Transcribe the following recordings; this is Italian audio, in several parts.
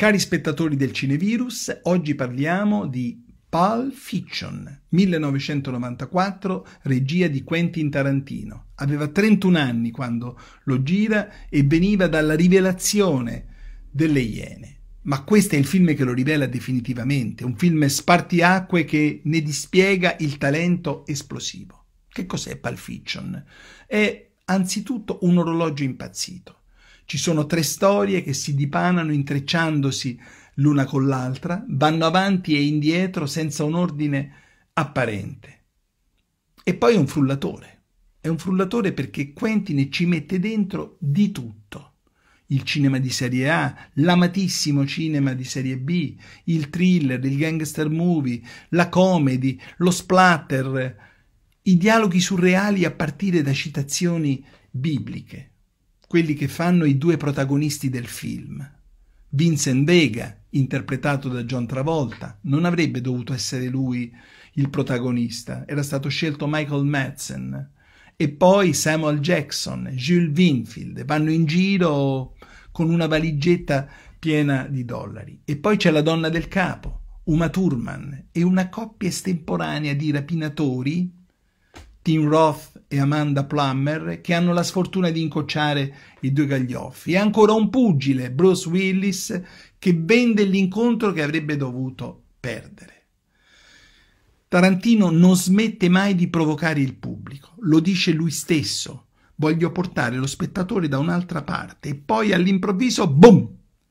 Cari spettatori del Cinevirus, oggi parliamo di Pulp Fiction, 1994, regia di Quentin Tarantino. Aveva 31 anni quando lo gira e veniva dalla rivelazione delle Iene. Ma questo è il film che lo rivela definitivamente, un film spartiacque che ne dispiega il talento esplosivo. Che cos'è Pulp Fiction? È anzitutto un orologio impazzito ci sono tre storie che si dipanano intrecciandosi l'una con l'altra, vanno avanti e indietro senza un ordine apparente. E poi è un frullatore. È un frullatore perché Quentin ci mette dentro di tutto. Il cinema di serie A, l'amatissimo cinema di serie B, il thriller, il gangster movie, la comedy, lo splatter, i dialoghi surreali a partire da citazioni bibliche quelli che fanno i due protagonisti del film. Vincent Vega, interpretato da John Travolta, non avrebbe dovuto essere lui il protagonista, era stato scelto Michael Madsen. E poi Samuel Jackson, Jules Winfield vanno in giro con una valigetta piena di dollari. E poi c'è la donna del capo, Uma Thurman, e una coppia estemporanea di rapinatori, Tim Roth e Amanda Plummer che hanno la sfortuna di incocciare i due gaglioffi e ancora un pugile, Bruce Willis, che vende l'incontro che avrebbe dovuto perdere. Tarantino non smette mai di provocare il pubblico, lo dice lui stesso. Voglio portare lo spettatore da un'altra parte e poi all'improvviso, boom,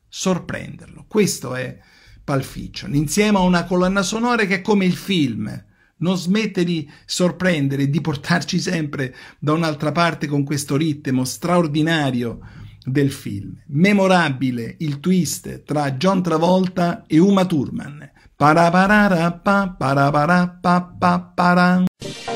sorprenderlo. Questo è Pulp Fiction, insieme a una colonna sonora che è come il film, non smette di sorprendere di portarci sempre da un'altra parte con questo ritmo straordinario del film. Memorabile il twist tra John Travolta e Uma Thurman. Parapararappa, parapararappa, paraparappa, paraparam.